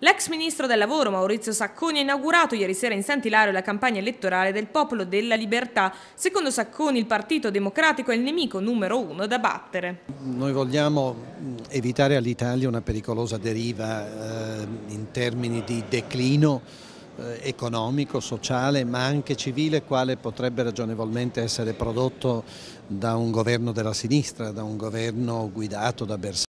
L'ex ministro del lavoro Maurizio Sacconi ha inaugurato ieri sera in Sant'Ilario la campagna elettorale del Popolo della Libertà. Secondo Sacconi il Partito Democratico è il nemico numero uno da battere. Noi vogliamo mm, evitare all'Italia una pericolosa deriva eh, in termini di declino eh, economico, sociale ma anche civile quale potrebbe ragionevolmente essere prodotto da un governo della sinistra, da un governo guidato da Bersani.